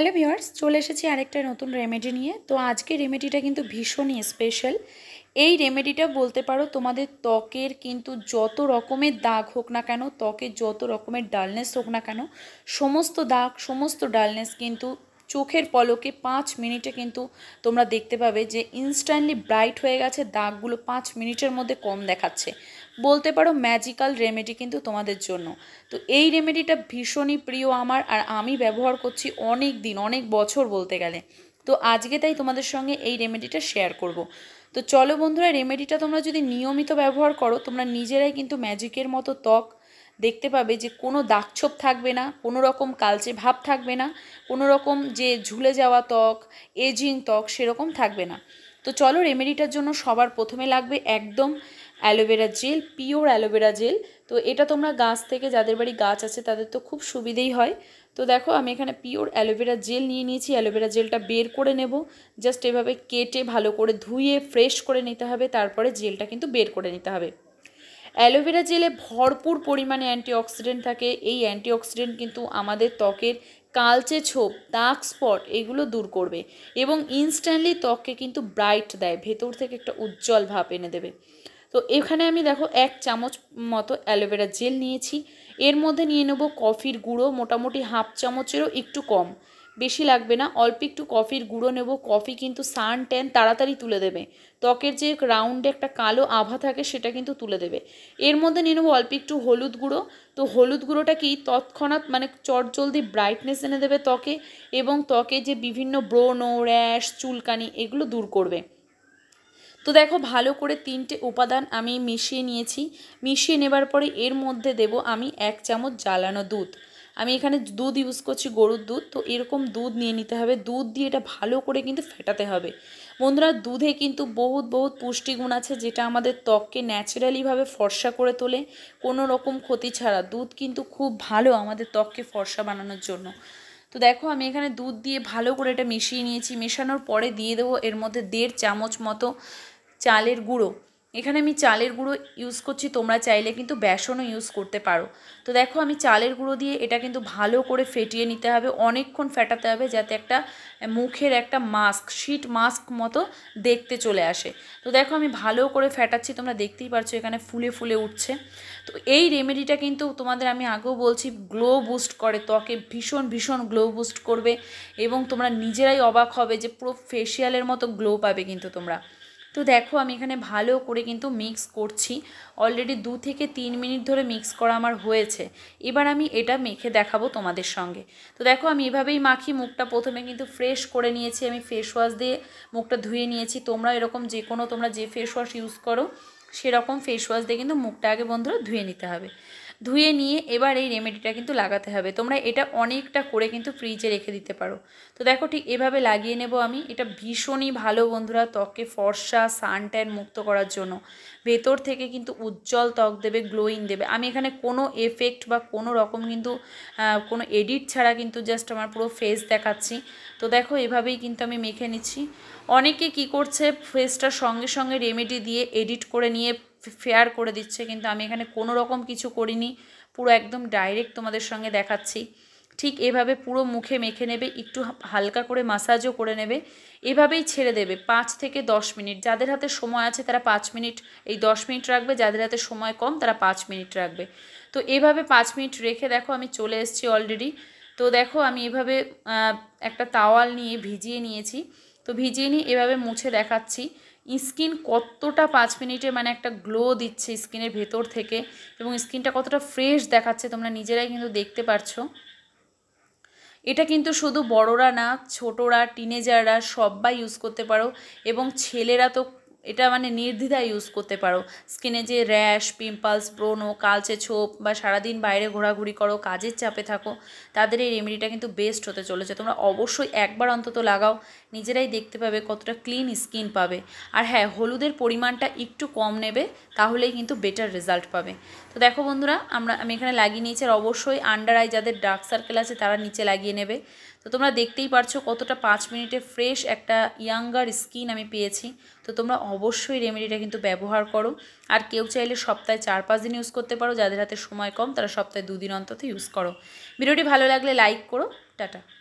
Hello viewers চলে এসেছি আরেকটা নতুন রেমেডি নিয়ে তো আজকে রেমেডিটা কিন্তু ভীষণই স্পেশাল এই রেমেডিটা বলতে পারো তোমাদের ত্বকের কিন্তু যত রকমের দাগ হোক না কেন ত্বকের যত রকমের ডালনেস হোক না কেন সমস্ত দাগ সমস্ত ডালনেস কিন্তু চোখের পলকে পাঁচ মিনিটে কিন্তু তোমরা দেখতে পাবে যে ইনস্ট্যান্টলি ব্রাইট হয়ে গেছে দাগগুলো পাঁচ মিনিটের মধ্যে কম দেখাচ্ছে বলতে পারো ম্যাজিক্যাল রেমেডি কিন্তু তোমাদের জন্য তো এই রেমেডিটা ভীষণই প্রিয় আমার আর আমি ব্যবহার করছি অনেক দিন অনেক বছর বলতে গেলে তো আজকে তাই তোমাদের সঙ্গে এই রেমেডিটা শেয়ার করব। তো চলো বন্ধুরা রেমেডিটা তোমরা যদি নিয়মিত ব্যবহার করো তোমরা নিজেরাই কিন্তু ম্যাজিকের মতো ত্বক দেখতে পাবে যে কোনো দাগছোপ থাকবে না কোনো রকম কালচে ভাব থাকবে না কোনো রকম যে ঝুলে যাওয়া ত্বক এজিং ত্বক সেরকম থাকবে না তো চলো রেমেডিটার জন্য সবার প্রথমে লাগবে একদম aloe vera gel pure aloe vera gel তো এটা তোমরা গাছ থেকে যাদের বাড়ি গাছ আছে তাদের তো খুব সুবিধেই হয় তো দেখো আমি এখানে পিওর অ্যালোভেরা জেল নিয়ে নিয়েছি অ্যালোভেরা জেলটা বের করে নেব জাস্ট এভাবে কেটে ভালো করে ধুয়ে ফ্রেশ করে নিতে হবে তারপরে জেলটা কিন্তু বের করে নিতে হবে অ্যালোভেরা জেলে ভরপুর পরিমাণে অ্যান্টিঅক্সিডেন্ট থাকে এই অ্যান্টিঅক্সিডেন্ট কিন্তু আমাদের ত্বকের কালচে ছোপ দাগ স্পট এগুলো দূর করবে এবং ইনস্ট্যান্টলি ত্বককে কিন্তু ব্রাইট দেয় ভেতর থেকে একটা উজ্জ্বল ভাব এনে দেবে তো এখানে আমি দেখো এক চামচ মতো অ্যালোভেরা জেল নিয়েছি এর মধ্যে নিয়ে নেব কফির গুঁড়ো মোটামুটি হাফ চামচেরও একটু কম বেশি লাগবে না অল্প একটু কফির গুঁড়ো নেব কফি কিন্তু সান ট্যান তাড়াতাড়ি তুলে দেবে ত্বকের যে রাউন্ডে একটা কালো আভা থাকে সেটা কিন্তু তুলে দেবে এর মধ্যে নিয়ে নেবো অল্প একটু হলুদ গুঁড়ো তো হলুদ গুঁড়োটা কি তৎক্ষণাৎ মানে চটজলদি ব্রাইটনেস এনে দেবে ত্বকে এবং ত্বকে যে বিভিন্ন ব্রোনো র্যাশ চুলকানি এগুলো দূর করবে তো দেখো ভালো করে তিনটে উপাদান আমি মিশিয়ে নিয়েছি মিশিয়ে নেবার পরে এর মধ্যে দেব আমি এক চামচ জ্বালানো দুধ আমি এখানে দুধ ইউজ করছি গরুর দুধ তো এরকম দুধ নিয়ে নিতে হবে দুধ দিয়ে এটা ভালো করে কিন্তু ফেটাতে হবে বন্ধুরা দুধে কিন্তু বহুত বহুত পুষ্টিগুণ আছে যেটা আমাদের ত্বককে ন্যাচারালিভাবে ফর্সা করে তোলে কোনো রকম ক্ষতি ছাড়া দুধ কিন্তু খুব ভালো আমাদের ত্বককে ফর্সা বানানোর জন্য তো দেখো আমি এখানে দুধ দিয়ে ভালো করে এটা মিশিয়ে নিয়েছি মেশানোর পরে দিয়ে দেবো এর মধ্যে দেড় চামচ মতো চালের গুঁড়ো এখানে আমি চালের গুঁড়ো ইউজ করছি তোমরা চাইলে কিন্তু বেসনও ইউজ করতে পারো তো দেখো আমি চালের গুঁড়ো দিয়ে এটা কিন্তু ভালো করে ফেটিয়ে নিতে হবে অনেকক্ষণ ফেটাতে হবে যাতে একটা মুখের একটা মাস্ক শিট মাস্ক মতো দেখতে চলে আসে তো দেখো আমি ভালো করে ফেটাচ্ছি তোমরা দেখতেই পারছো এখানে ফুলে ফুলে উঠছে তো এই রেমেডিটা কিন্তু তোমাদের আমি আগেও বলছি গ্লো বুস্ট করে ত্বকে ভীষণ ভীষণ গ্লো বুস্ট করবে এবং তোমরা নিজেরাই অবাক হবে যে পুরো ফেসিয়ালের মতো গ্লো পাবে কিন্তু তোমরা তো দেখো আমি এখানে ভালো করে কিন্তু মিক্স করছি অলরেডি দু থেকে তিন মিনিট ধরে মিক্স করা আমার হয়েছে এবার আমি এটা মেখে দেখাবো তোমাদের সঙ্গে তো দেখো আমি এভাবেই মাখি মুখটা প্রথমে কিন্তু ফ্রেশ করে নিয়েছি আমি ফেস ওয়াশ দিয়ে মুখটা ধুয়ে নিয়েছি তোমরা এরকম যে কোনো তোমরা যে ফেস ওয়াশ ইউজ করো সেরকম ফেস ওয়াশ দিয়ে কিন্তু মুখটা আগে বন্ধুরা ধুয়ে নিতে হবে ধুয়ে নিয়ে এবার এই রেমেডিটা কিন্তু লাগাতে হবে তোমরা এটা অনেকটা করে কিন্তু ফ্রিজে রেখে দিতে পারো তো দেখো ঠিক এভাবে লাগিয়ে নেব আমি এটা ভীষণই ভালো বন্ধুরা ত্বককে ফর্সা সানট্যান মুক্ত করার জন্য ভেতর থেকে কিন্তু উজ্জ্বল ত্বক দেবে গ্লোয়িং দেবে আমি এখানে কোনো এফেক্ট বা কোনো রকম কিন্তু কোনো এডিট ছাড়া কিন্তু জাস্ট আমার পুরো ফেস দেখাচ্ছি তো দেখো এভাবেই কিন্তু আমি মেখে নিচ্ছি অনেকে কি করছে ফেসটার সঙ্গে সঙ্গে রেমেডি দিয়ে এডিট করে নিয়ে ফেয়ার করে দিচ্ছে কিন্তু আমি এখানে কোনো রকম কিছু করিনি পুরো একদম ডাইরেক্ট তোমাদের সঙ্গে দেখাচ্ছি ঠিক এভাবে পুরো মুখে মেখে নেবে একটু হালকা করে মাসাজও করে নেবে এভাবেই ছেড়ে দেবে পাঁচ থেকে দশ মিনিট যাদের হাতে সময় আছে তারা পাঁচ মিনিট এই দশ মিনিট রাখবে যাদের হাতে সময় কম তারা পাঁচ মিনিট রাখবে তো এভাবে পাঁচ মিনিট রেখে দেখো আমি চলে এসেছি অলরেডি তো দেখো আমি এভাবে একটা তাওয়াল নিয়ে ভিজিয়ে নিয়েছি তো ভিজিয়ে নিয়ে এভাবে মুছে দেখাচ্ছি স্কিন কতটা পাঁচ মিনিটে মানে একটা গ্লো দিচ্ছে স্কিনের ভেতর থেকে এবং স্কিনটা কতটা ফ্রেশ দেখাচ্ছে তোমরা নিজেরাই কিন্তু দেখতে পারছো এটা কিন্তু শুধু বড়রা না ছোটরা টিনেজাররা সবাই ইউজ করতে পারো এবং ছেলেরা তো এটা মানে নির্দ্বিধায় ইউজ করতে পারো স্কিনে যে র্যাশ পিম্পলস ব্রণ কালচে ছোপ বা সারাদিন বাইরে ঘোরাঘুরি করো কাজের চাপে থাকো তাদের এই রেমেডিটা কিন্তু বেস্ট হতে চলেছে তোমরা অবশ্যই একবার অন্তত লাগাও নিজেরাই দেখতে পাবে কতটা ক্লিন স্কিন পাবে আর হ্যাঁ হলুদের পরিমাণটা একটু কম নেবে তাহলেই কিন্তু বেটার রেজাল্ট পাবে তো দেখো বন্ধুরা আমরা আমি এখানে লাগিয়ে নিয়েছি আর অবশ্যই আন্ডার আই যাদের ডার্ক সার্কেল আছে তারা নিচে লাগিয়ে নেবে তো তোমরা দেখতেই পারছো কতটা পাঁচ মিনিটে ফ্রেশ একটা ইয়াঙ্গার স্কিন আমি পেয়েছি তো তোমরা অবশ্যই রেমেডিটা কিন্তু ব্যবহার করো আর কেউ চাইলে সপ্তাহে চার পাঁচ দিন ইউজ করতে পারো যাদের হাতে সময় কম তারা সপ্তাহে দুদিন অন্তত ইউজ করো ভিডিওটি ভালো লাগলে লাইক করো টাটা